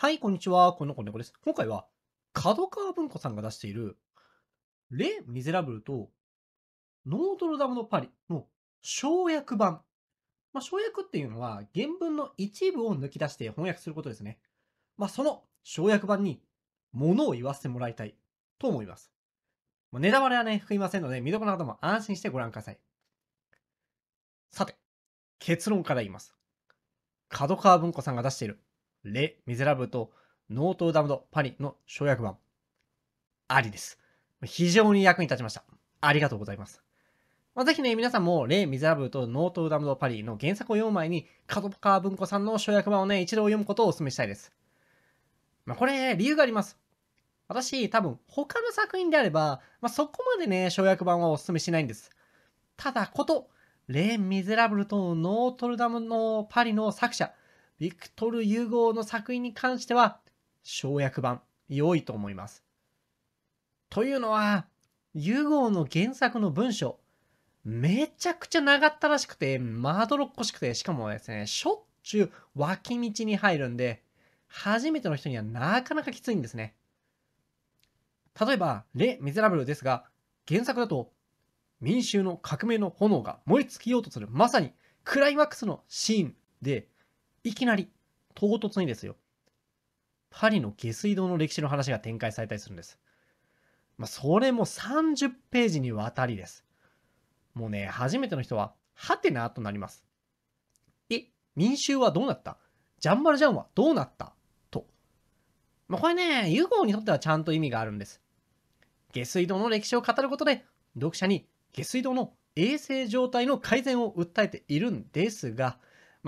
はい、こんにちは。この子猫です。今回は、角川文庫さんが出している、レ・ミゼラブルと、ノートルダムのパリの省略版。まあ、省略っていうのは、原文の一部を抜き出して翻訳することですね。まあ、その省略版に、ものを言わせてもらいたいと思います。まあ、ネタバレはね、含みませんので、見どころなども安心してご覧ください。さて、結論から言います。角川文庫さんが出しているレ・ミゼラブルとノートダムド・パリの省略版。ありです。非常に役に立ちました。ありがとうございます。まあ、ぜひね、皆さんも、レ・ミゼラブルとノートダムド・パリの原作を読む前に、角川文庫さんの省略版をね、一度読むことをお勧めしたいです。まあ、これ、理由があります。私、多分、他の作品であれば、まあ、そこまでね、省略版はお勧めしないんです。ただ、こと、レ・ミゼラブルとノートルダムのパリの作者、ヴィクトル・ユーゴーの作品に関しては、省略版、良いと思います。というのは、ユーゴーの原作の文章、めちゃくちゃ長ったらしくて、まどろっこしくて、しかもですね、しょっちゅう脇道に入るんで、初めての人にはなかなかきついんですね。例えば、レ・ミゼラブルですが、原作だと、民衆の革命の炎が燃え尽きようとする、まさにクライマックスのシーンで、いきなり、唐突にですよ、パリの下水道の歴史の話が展開されたりするんです。まあ、それも30ページにわたりです。もうね、初めての人は、はてなとなります。え、民衆はどうなったジャンバルジャンはどうなったと。まあ、これね、ユゴーにとってはちゃんと意味があるんです。下水道の歴史を語ることで、読者に下水道の衛生状態の改善を訴えているんですが、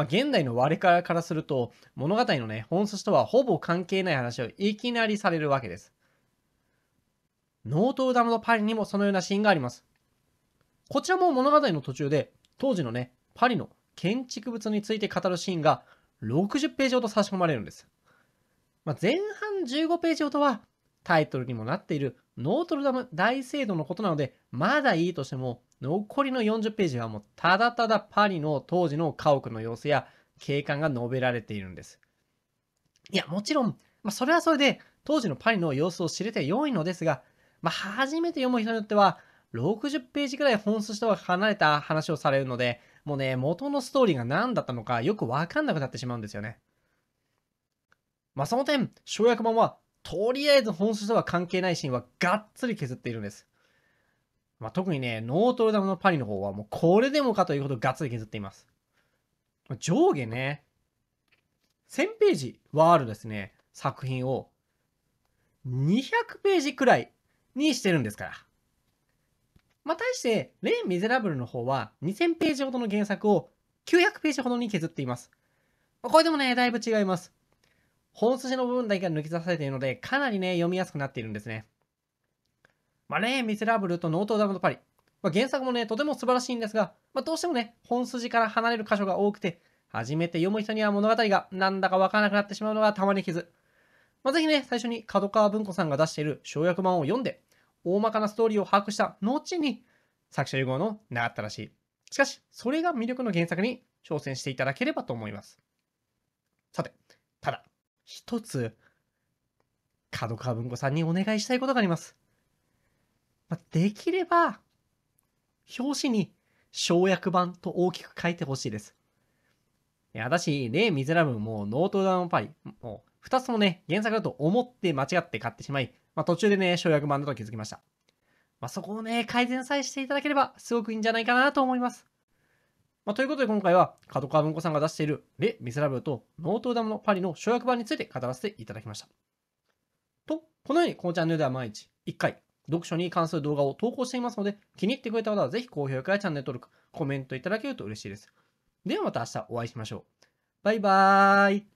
まあ、現代の我からからすると、物語のね、本質とはほぼ関係ない話をいきなりされるわけです。ノートルダムのパリにもそのようなシーンがあります。こちらも物語の途中で、当時のね、パリの建築物について語るシーンが60ページほど差し込まれるんです。まあ、前半15ページほどはタイトルにもなっているノートルダム大聖堂のことなので、まだいいとしても、残りの40ページはもうただただパリの当時の家屋の様子や景観が述べられているんです。いや、もちろん、まあ、それはそれで当時のパリの様子を知れて良いのですが、まあ、初めて読む人によっては、60ページくらい本数とは離れた話をされるので、もうね、元のストーリーが何だったのかよくわかんなくなってしまうんですよね。まあ、その点、省略版は、とりあえず本数とは関係ないシーンはがっつり削っているんです。まあ、特にね、ノートルダムのパリの方はもうこれでもかということをガッツリ削っています。上下ね、1000ページはあるですね、作品を200ページくらいにしてるんですから。まあ、対して、レイ・ミゼラブルの方は2000ページほどの原作を900ページほどに削っています。これでもね、だいぶ違います。本筋の部分だけが抜き出されているので、かなりね、読みやすくなっているんですね。まあ、レミゼラブルとノートダムド・パリ。まあ、原作もね、とても素晴らしいんですが、まあ、どうしてもね、本筋から離れる箇所が多くて、初めて読む人には物語がなんだかわからなくなってしまうのがたまに傷。まあ、ぜひね、最初に角川文庫さんが出している省略版を読んで、大まかなストーリーを把握した後に、作者融合の習ったらしい。しかし、それが魅力の原作に挑戦していただければと思います。さて、ただ、一つ、角川文庫さんにお願いしたいことがあります。まあ、できれば、表紙に省略版と大きく書いてほしいです。いや、私、レイ・ミゼラブもノートダウンパリ、もう2つもね、原作だと思って間違って買ってしまい、まあ、途中でね、省略版だと気づきました。まあ、そこをね、改善さえしていただければ、すごくいいんじゃないかなと思います。まあ、ということで今回は、角川文庫さんが出している、レ・ミゼラブルとノートダムのパリの省略版について語らせていただきました。と、このように、このチャンネルでは毎日1回、読書に関する動画を投稿していますので、気に入ってくれた方はぜひ高評価やチャンネル登録、コメントいただけると嬉しいです。ではまた明日お会いしましょう。バイバーイ